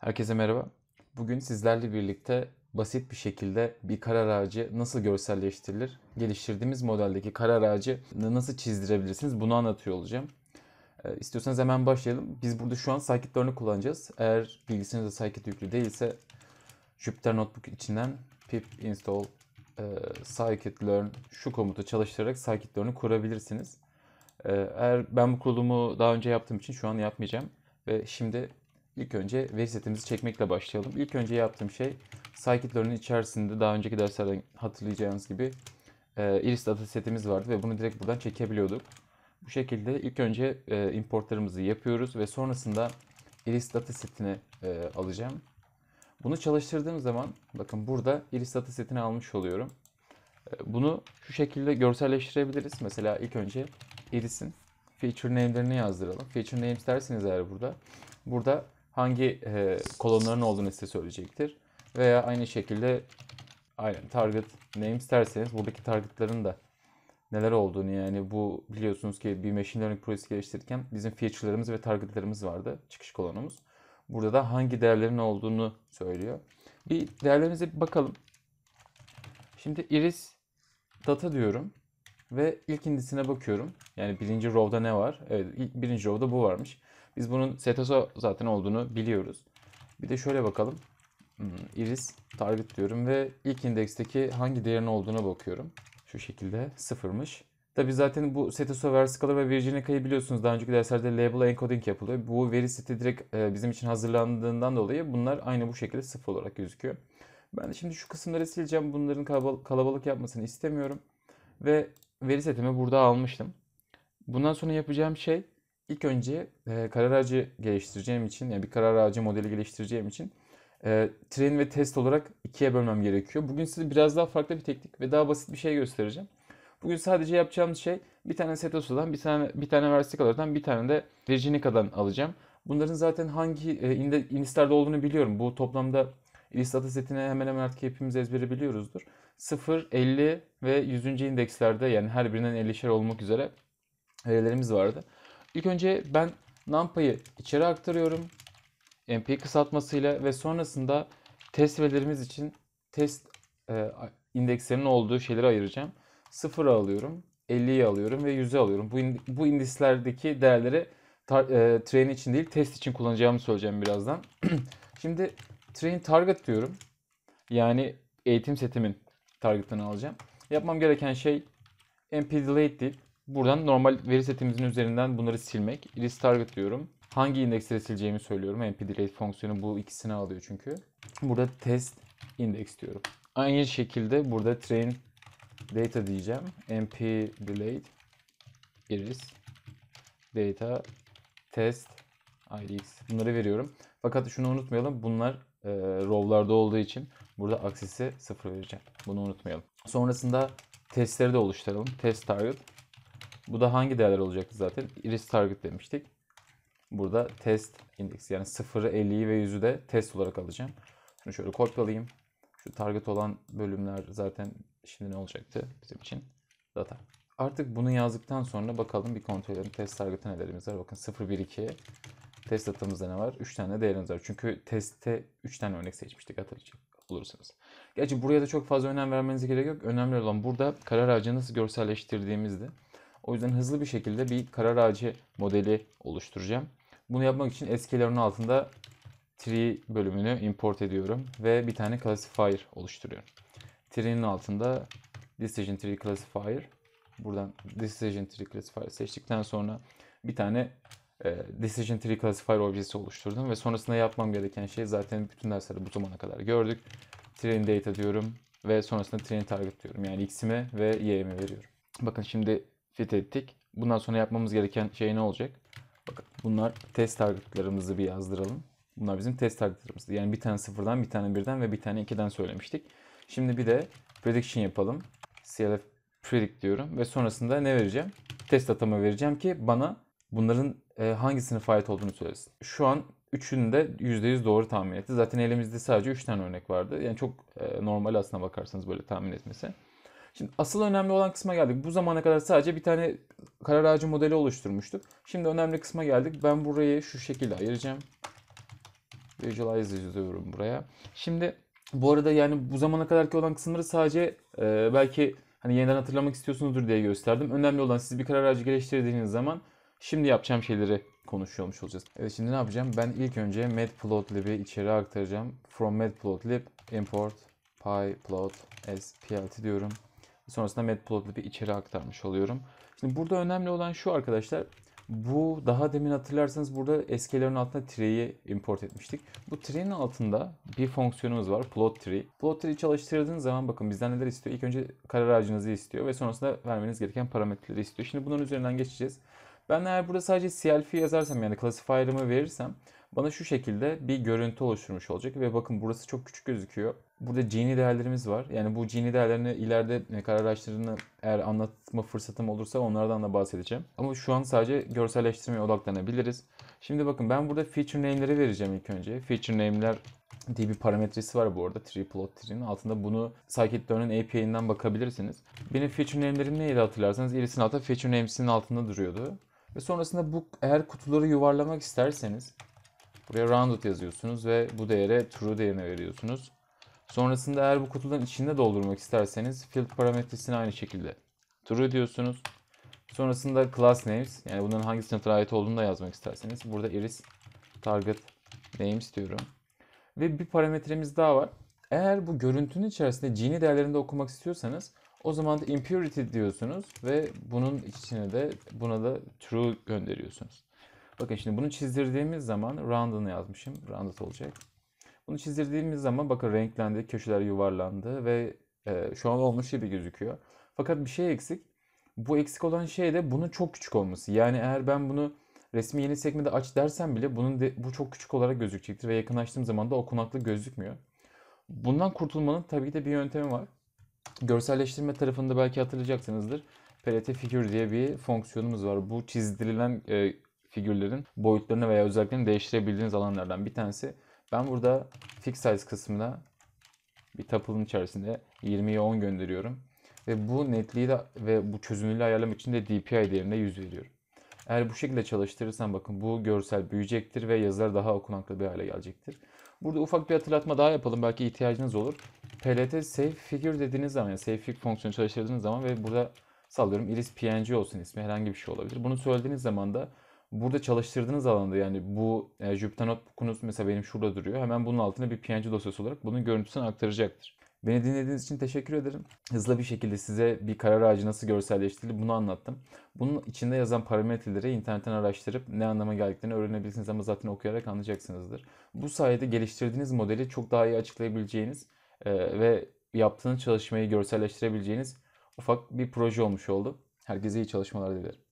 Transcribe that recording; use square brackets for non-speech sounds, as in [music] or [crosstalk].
Herkese merhaba. Bugün sizlerle birlikte basit bir şekilde bir karar ağacı nasıl görselleştirilir? Geliştirdiğimiz modeldeki karar ağacı nasıl çizdirebilirsiniz? Bunu anlatıyor olacağım. E, hemen başlayalım. Biz burada şu an Scikit örnek kullanacağız. Eğer bilgisayarınızda Scikit yüklü değilse Jupyter Notebook içinden pip install e, scikit-learn şu komutu çalıştırarak scikit-learn'ü kurabilirsiniz. Ee, eğer ben bu kurulumu daha önce yaptığım için şu an yapmayacağım ve şimdi İlk önce veri setimizi çekmekle başlayalım. İlk önce yaptığım şey scikit-learn'ın içerisinde daha önceki derslerden hatırlayacağınız gibi e, iris datasetimiz vardı ve bunu direkt buradan çekebiliyorduk. Bu şekilde ilk önce e, importlarımızı yapıyoruz ve sonrasında iris datasetini e, alacağım. Bunu çalıştırdığım zaman bakın burada iris datasetini almış oluyorum. E, bunu şu şekilde görselleştirebiliriz. Mesela ilk önce irisin feature name'lerini yazdıralım. Feature names isterseniz eğer burada burada hangi e, kolonların olduğunu size söyleyecektir. Veya aynı şekilde aynen target names isterseniz buradaki targetların da neler olduğunu yani bu biliyorsunuz ki bir machine learning projesi geliştirirken bizim feature'larımız ve target'larımız vardı çıkış kolonumuz. Burada da hangi değerlerin olduğunu söylüyor. Bir değerlerimize bir bakalım. Şimdi iris data diyorum ve ilk indisine bakıyorum. Yani birinci row'da ne var? Evet birinci row'da bu varmış. Biz bunun STSO zaten olduğunu biliyoruz. Bir de şöyle bakalım. Hmm, iris target diyorum ve ilk indeksteki hangi değerin olduğuna bakıyorum. Şu şekilde sıfırmış. Tabi zaten bu STSO Verscaler ve Virginica'yı biliyorsunuz daha önceki derslerde label encoding yapılıyor. Bu veri seti direkt e, bizim için hazırlandığından dolayı bunlar aynı bu şekilde sıfır olarak gözüküyor. Ben de şimdi şu kısımları sileceğim. Bunların kalabalık yapmasını istemiyorum. Ve veri setimi burada almıştım. Bundan sonra yapacağım şey İlk önce e, karar aracı geliştireceğim için, yani bir karar aracı modeli geliştireceğim için e, train ve test olarak ikiye bölmem gerekiyor. Bugün size biraz daha farklı bir teknik ve daha basit bir şey göstereceğim. Bugün sadece yapacağımız şey bir tane Setos'dan, bir tane bir tane Versical'dan, bir tane de Virginica'dan alacağım. Bunların zaten hangi e, indislarda olduğunu biliyorum. Bu toplamda İlis data hemen hemen artık hepimiz ezbere biliyoruzdur. 0, 50 ve 100. indekslerde yani her birinden 50'şer olmak üzere verilerimiz vardı. İlk önce ben NumPy'ı içeri aktarıyorum. mp kısaltmasıyla ve sonrasında test verilerimiz için test e, indekslerinin olduğu şeyleri ayıracağım. 0'a alıyorum, 50'yi alıyorum ve 100'e alıyorum. Bu, in, bu indislerdeki değerleri tar, e, train için değil test için kullanacağımı söyleyeceğim birazdan. [clears throat] Şimdi train target diyorum. Yani eğitim setimin target'ını alacağım. Yapmam gereken şey mp delay deyip Buradan normal veri setimizin üzerinden bunları silmek. List target diyorum. Hangi indeksleri sileceğimi söylüyorum. MPDelete fonksiyonu bu ikisini alıyor çünkü. Burada test index diyorum. Aynı şekilde burada train data diyeceğim. MPDelete iris data test IDX. Bunları veriyorum. Fakat şunu unutmayalım. Bunlar e, row'larda olduğu için burada aksesi sıfır vereceğim. Bunu unutmayalım. Sonrasında testleri de oluşturalım. Test target bu da hangi değerler olacaktı zaten? Iris target demiştik. Burada test indeksi yani 0'ı, 50'yi ve 100'ü de test olarak alacağım. Şunu şöyle kopyalayayım. Şu target olan bölümler zaten şimdi ne olacaktı bizim için? Data. Artık bunu yazdıktan sonra bakalım bir kontrol edelim. Test target'ı nelerimiz var? Bakın 0, 1, 2. Test datamızda ne var? 3 tane değerimiz var. Çünkü testte 3 tane örnek seçmiştik hatırlayacak olursunuz. Gerçi buraya da çok fazla önem vermenize gerek yok. Önemli olan burada karar ağacını nasıl görselleştirdiğimizdi. O yüzden hızlı bir şekilde bir karar ağacı modeli oluşturacağım. Bunu yapmak için skle'lerin altında tree bölümünü import ediyorum ve bir tane classifier oluşturuyorum. Tree'nin altında decision tree classifier buradan decision tree classifier seçtikten sonra bir tane e, decision tree classifier objesi oluşturdum ve sonrasında yapmam gereken şey zaten bütün derslerde bu zamana kadar gördük. Train data diyorum ve sonrasında train target diyorum. Yani x'ime ve y'ime veriyorum. Bakın şimdi fit ettik. Bundan sonra yapmamız gereken şey ne olacak? Bakın bunlar test targetlarımızı bir yazdıralım. Bunlar bizim test targetlarımızdı. Yani bir tane sıfırdan, bir tane birden ve bir tane ikiden söylemiştik. Şimdi bir de prediction yapalım. CLF predict diyorum ve sonrasında ne vereceğim? Test datamı vereceğim ki bana bunların e, hangisinin fayet olduğunu söylesin. Şu an üçünü de %100 doğru tahmin etti. Zaten elimizde sadece 3 tane örnek vardı. Yani çok e, normal aslına bakarsanız böyle tahmin etmesi. Şimdi asıl önemli olan kısma geldik. Bu zamana kadar sadece bir tane karar ağacı modeli oluşturmuştuk. Şimdi önemli kısma geldik. Ben burayı şu şekilde ayıracağım. Visualize diyorum buraya. Şimdi bu arada yani bu zamana kadarki olan kısımları sadece e, belki hani yeniden hatırlamak istiyorsunuzdur diye gösterdim. Önemli olan siz bir karar ağacı geliştirdiğiniz zaman şimdi yapacağım şeyleri konuşuyormuş olacağız. Evet şimdi ne yapacağım? Ben ilk önce matplotlib'i içeri aktaracağım. From matplotlib import pyplot as plt diyorum. Sonrasında matplotlib'i içeri aktarmış oluyorum. Şimdi burada önemli olan şu arkadaşlar. Bu daha demin hatırlarsanız burada eskelerin altına tree'yi import etmiştik. Bu tree'nin altında bir fonksiyonumuz var. Plot tree. Plot tree'yi çalıştırdığınız zaman bakın bizden neler istiyor? İlk önce karar ağacınızı istiyor ve sonrasında vermeniz gereken parametreleri istiyor. Şimdi bunların üzerinden geçeceğiz. Ben eğer burada sadece CLF yazarsam yani classifier'ımı verirsem bana şu şekilde bir görüntü oluşturmuş olacak ve bakın burası çok küçük gözüküyor. Burada geni değerlerimiz var. Yani bu geni değerlerini ileride kararlaştırdığını eğer anlatma fırsatım olursa onlardan da bahsedeceğim. Ama şu an sadece görselleştirmeye odaklanabiliriz. Şimdi bakın ben burada feature name'leri vereceğim ilk önce. Feature name'ler diye bir parametresi var bu arada TreePlotter'in. Altında bunu Scikit-learn'ın API'nden bakabilirsiniz. Benim feature name'lerim neydi hatırlarsanız Iris'in altta feature names'in altında duruyordu. Ve sonrasında bu eğer kutuları yuvarlamak isterseniz Buraya rounded yazıyorsunuz ve bu değere true değerini veriyorsunuz. Sonrasında eğer bu kutudan içinde doldurmak isterseniz field parametresini aynı şekilde true diyorsunuz. Sonrasında class names yani bunların hangi sınıflara ait olduğunu da yazmak isterseniz burada iris target names diyorum. Ve bir parametremiz daha var. Eğer bu görüntünün içerisinde gini de okumak istiyorsanız o zaman da impurity diyorsunuz ve bunun içine de buna da true gönderiyorsunuz. Bakın şimdi bunu çizdirdiğimiz zaman round'ını yazmışım. Rounded olacak. Bunu çizdirdiğimiz zaman bakın renklendi, köşeler yuvarlandı ve e, şu an olmuş gibi gözüküyor. Fakat bir şey eksik. Bu eksik olan şey de bunun çok küçük olması. Yani eğer ben bunu resmi yeni sekmede aç dersem bile bunun de, bu çok küçük olarak gözükecektir ve yakınlaştığım zaman da okunaklı gözükmüyor. Bundan kurtulmanın tabii de bir yöntemi var. Görselleştirme tarafında belki hatırlayacaksınızdır. PLT figure diye bir fonksiyonumuz var. Bu çizdirilen e, figürlerin boyutlarını veya özelliklerini değiştirebildiğiniz alanlardan bir tanesi. Ben burada fix size kısmına bir tuple'ın içerisinde 20'ye 10 gönderiyorum. Ve bu netliği de, ve bu çözünürlüğü ayarlamak için de DPI değerine 100 veriyorum. Eğer bu şekilde çalıştırırsan bakın bu görsel büyüyecektir ve yazılar daha okunaklı bir hale gelecektir. Burada ufak bir hatırlatma daha yapalım belki ihtiyacınız olur. PLT save figure dediğiniz zaman yani save figure fonksiyonu çalıştırdığınız zaman ve burada sallıyorum iris png olsun ismi herhangi bir şey olabilir. Bunu söylediğiniz zaman da burada çalıştırdığınız alanda yani bu e, Jupyter Notebook'unuz mesela benim şurada duruyor. Hemen bunun altına bir PNG dosyası olarak bunun görüntüsünü aktaracaktır. Beni dinlediğiniz için teşekkür ederim. Hızlı bir şekilde size bir karar ağacı nasıl görselleştirilir bunu anlattım. Bunun içinde yazan parametreleri internetten araştırıp ne anlama geldiklerini öğrenebilirsiniz ama zaten okuyarak anlayacaksınızdır. Bu sayede geliştirdiğiniz modeli çok daha iyi açıklayabileceğiniz e, ve yaptığınız çalışmayı görselleştirebileceğiniz ufak bir proje olmuş oldu. Herkese iyi çalışmalar dilerim.